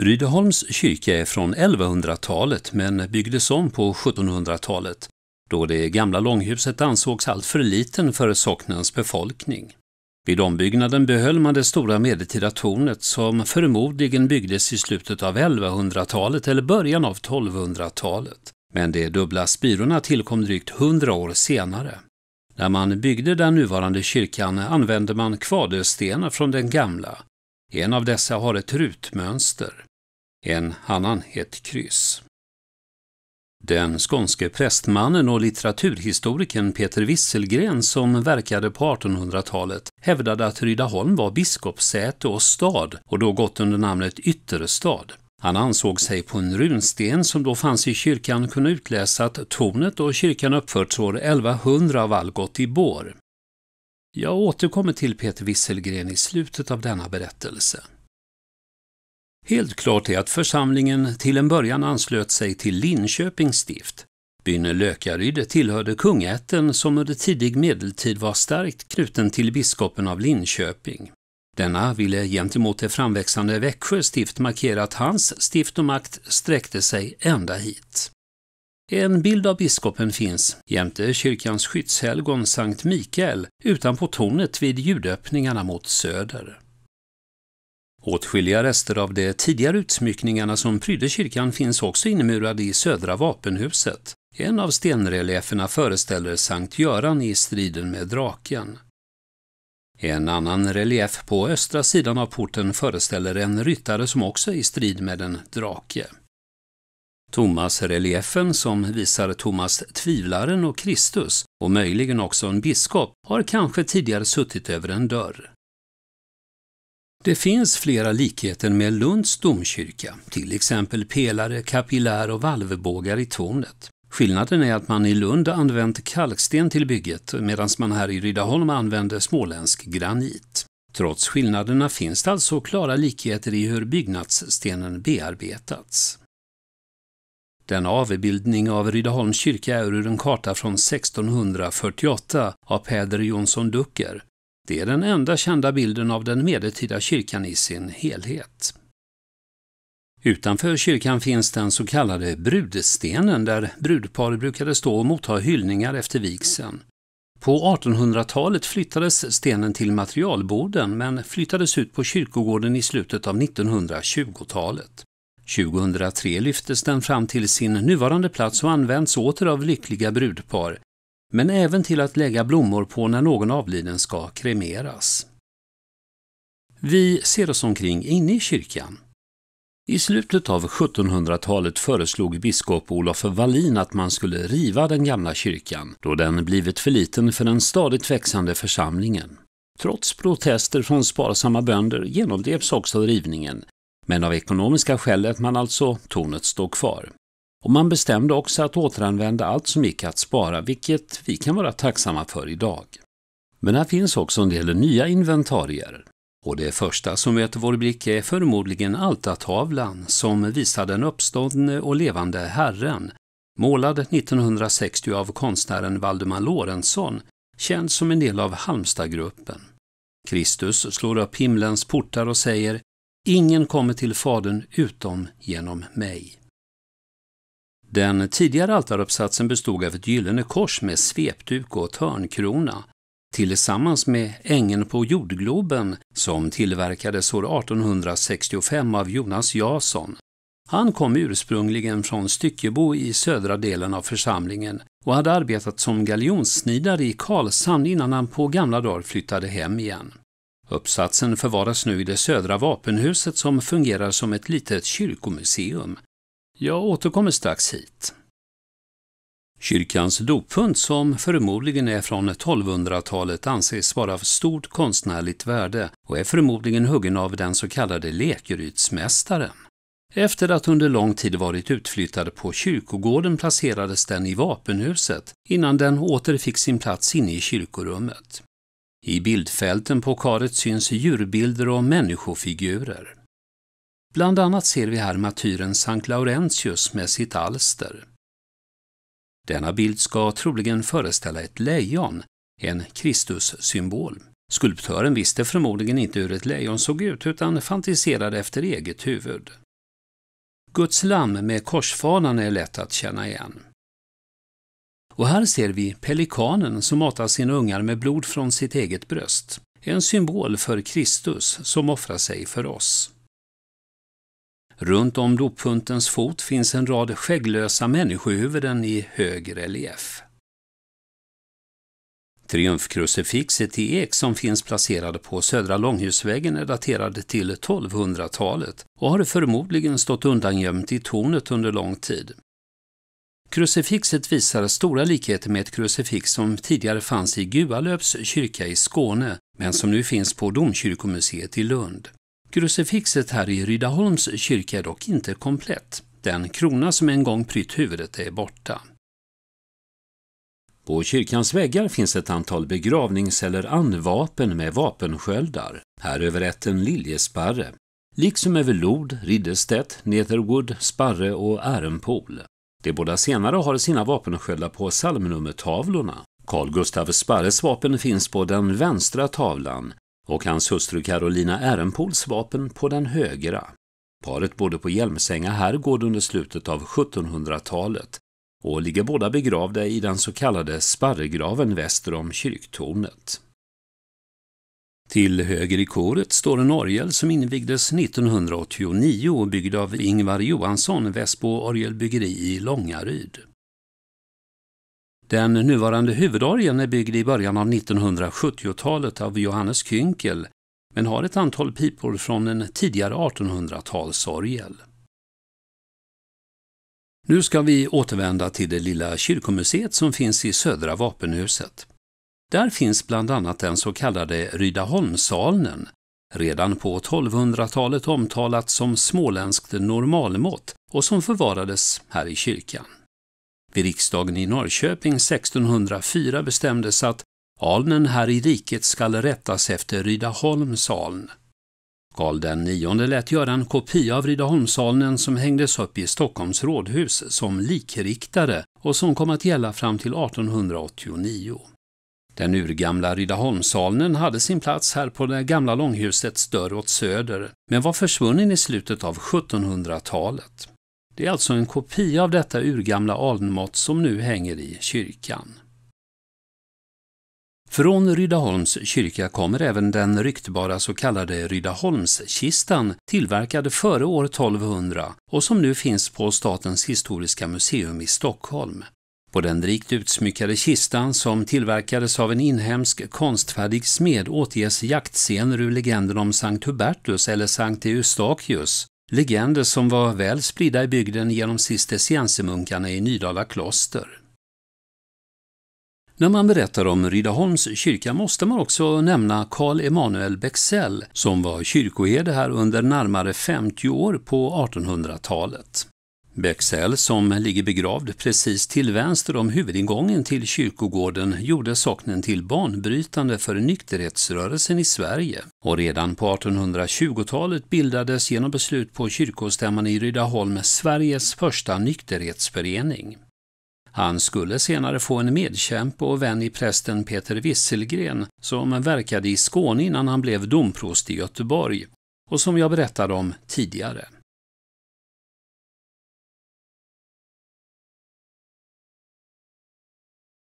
Rydeholms kyrka är från 1100-talet men byggdes om på 1700-talet då det gamla långhuset ansågs alltför liten för socknens befolkning. Vid ombyggnaden behöll man det stora medeltida tornet som förmodligen byggdes i slutet av 1100-talet eller början av 1200-talet. Men de dubbla spirorna tillkom drygt 100 år senare. När man byggde den nuvarande kyrkan använde man kvaderstenar från den gamla. En av dessa har ett rutmönster en annan ett kryss. Den skånske prästmannen och litteraturhistorikern Peter Wisselgren som verkade på 1800-talet hävdade att Rydaholm var biskopssäte och stad och då gått under namnet Ytterstad. Han ansåg sig på en runsten som då fanns i kyrkan kunna utläsa att tornet och kyrkan uppförts år 1100 av Algot i Bår. Jag återkommer till Peter Wisselgren i slutet av denna berättelse. Helt klart är att församlingen till en början anslöt sig till Linköpings stift. Byn Lökaryd tillhörde kungätten som under tidig medeltid var starkt knuten till biskopen av Linköping. Denna ville gentemot det framväxande Växjö stift markera att hans stift och makt sträckte sig ända hit. En bild av biskopen finns, jämte kyrkans skyddshelgon Sankt Mikael, utanpå tornet vid ljudöppningarna mot söder. Åtskilliga rester av de tidigare utsmyckningarna som prydde kyrkan finns också inmurade i södra vapenhuset. En av stenrelieferna föreställer Sankt Göran i striden med draken. En annan relief på östra sidan av porten föreställer en ryttare som också är i strid med en drake. Thomas-reliefen som visar Thomas tvivlaren och Kristus och möjligen också en biskop har kanske tidigare suttit över en dörr. Det finns flera likheter med Lunds domkyrka, till exempel pelare, kapillär och valvbågar i tornet. Skillnaden är att man i Lund använt kalksten till bygget medan man här i Rydaholm använde småländsk granit. Trots skillnaderna finns det alltså klara likheter i hur byggnadsstenen bearbetats. Denna avbildning av Rydaholms kyrka är ur en karta från 1648 av Peder Jonsson Ducker det är den enda kända bilden av den medeltida kyrkan i sin helhet. Utanför kyrkan finns den så kallade brudstenen där brudpar brukade stå och motta hyllningar efter vigseln. På 1800-talet flyttades stenen till materialboden men flyttades ut på kyrkogården i slutet av 1920-talet. 2003 lyftes den fram till sin nuvarande plats och används åter av lyckliga brudpar men även till att lägga blommor på när någon avliden ska kremeras. Vi ser oss omkring inne i kyrkan. I slutet av 1700-talet föreslog biskop Olof Wallin att man skulle riva den gamla kyrkan, då den blivit för liten för den stadigt växande församlingen. Trots protester från sparsamma bönder genomdrevs också rivningen, men av ekonomiska skäl lät man alltså tornet stå kvar. Och man bestämde också att återanvända allt som gick att spara, vilket vi kan vara tacksamma för idag. Men här finns också en del nya inventarier. Och det första som möter vår blick är förmodligen altartavlan som visar den uppståndne och levande Herren, målad 1960 av konstnären Valdemar Lorentzon, känd som en del av Halmstadgruppen. Kristus slår upp himlens portar och säger ”Ingen kommer till Fadern utom genom mig”. Den tidigare altaruppsatsen bestod av ett gyllene kors med svepduk och törnkrona tillsammans med Ängen på jordgloben som tillverkades år 1865 av Jonas Jason. Han kom ursprungligen från Styckebo i södra delen av församlingen och hade arbetat som galjonssnidare i Karlshamn innan han på gamla dagar flyttade hem igen. Uppsatsen förvaras nu i det södra vapenhuset som fungerar som ett litet kyrkomuseum jag återkommer strax hit. Kyrkans dopfunt, som förmodligen är från 1200-talet, anses vara av stort konstnärligt värde och är förmodligen huggen av den så kallade Lekerydsmästaren. Efter att under lång tid varit utflyttad på kyrkogården placerades den i vapenhuset innan den åter fick sin plats inne i kyrkorummet. I bildfälten på karet syns djurbilder och människofigurer. Bland annat ser vi här martyren Sankt Laurentius med sitt alster. Denna bild ska troligen föreställa ett lejon, en Kristus-symbol. Skulptören visste förmodligen inte hur ett lejon såg ut utan fantiserade efter eget huvud. Guds lamm med korsfanan är lätt att känna igen. Och här ser vi pelikanen som matar sina ungar med blod från sitt eget bröst. En symbol för Kristus som offrar sig för oss. Runt om dopfuntens fot finns en rad skägglösa människohuvuden i hög relief. Triumfkrucifixet i ek som finns placerade på Södra Långhusvägen är daterad till 1200-talet och har förmodligen stått undangömt i tornet under lång tid. Krucifixet visar stora likheter med ett krucifix som tidigare fanns i Gualöps kyrka i Skåne, men som nu finns på Domkyrkomuseet i Lund. Krucifixet här i Rydaholms kyrka är dock inte komplett. Den krona som en gång prytt huvudet är borta. På kyrkans väggar finns ett antal begravnings eller anvapen med vapensköldar, här över ett en liljesparre, liksom över Lod, Ridderstedt, Netherwood, Sparre och Ärenpol. De båda senare har sina vapensköldar på psalmnummertavlorna. Carl Gustav Sparres vapen finns på den vänstra tavlan, och hans hustru Carolina Ehrenpools vapen på den högra. Paret bodde på Hjälmsänga herrgård under slutet av 1700-talet och ligger båda begravda i den så kallade sparregraven väster om kyrktornet. Till höger i koret står en orgel som invigdes 1989 och byggd av Ingvar Johansson, Väsbo orgelbyggeri i Långaryd. Den nuvarande huvudorgeln är byggd i början av 1970-talet av Johannes Künkel men har ett antal pipor från en tidigare 1800-talsorgel. Nu ska vi återvända till det lilla kyrkomuseet som finns i Södra vapenhuset. Där finns bland annat den så kallade Rydaholmssalen, redan på 1200-talet omtalat som småländskt normalmått och som förvarades här i kyrkan. Vid riksdagen i Norrköping 1604 bestämdes att alnen här i riket skall rättas efter Rydaholms aln”. Karl IX lät göra en kopia av Rydaholmsalnen som hängdes upp i Stockholms rådhus som likriktare och som kom att gälla fram till 1889. Den urgamla Rydaholmsalnen hade sin plats här på det gamla långhusets dörr åt söder, men var försvunnen i slutet av 1700-talet. Det är alltså en kopia av detta urgamla alnmått som nu hänger i kyrkan. Från Rydaholms kyrka kommer även den ryktbara så kallade Rydaholmskistan tillverkad före år 1200 och som nu finns på Statens historiska museum i Stockholm. På den rikt utsmyckade kistan som tillverkades av en inhemsk konstfärdig smed återges jaktscener ur legenden om Sankt Hubertus eller Sankt Eustakius Legender som var väl spridda i bygden genom cisterciensermunkarna i Nydala kloster. När man berättar om Rydaholms kyrka måste man också nämna Carl Emanuel Bexell som var kyrkoherde här under närmare 50 år på 1800-talet. Bexell, som ligger begravd precis till vänster om huvudingången till kyrkogården, gjorde socknen till banbrytande för nykterhetsrörelsen i Sverige. Och redan på 1820-talet bildades genom beslut på kyrkostämman i Rydaholm Sveriges första nykterhetsförening. Han skulle senare få en medkämpe och vän i prästen Peter Wisselgren, som verkade i Skåne innan han blev domprost i Göteborg och som jag berättade om tidigare.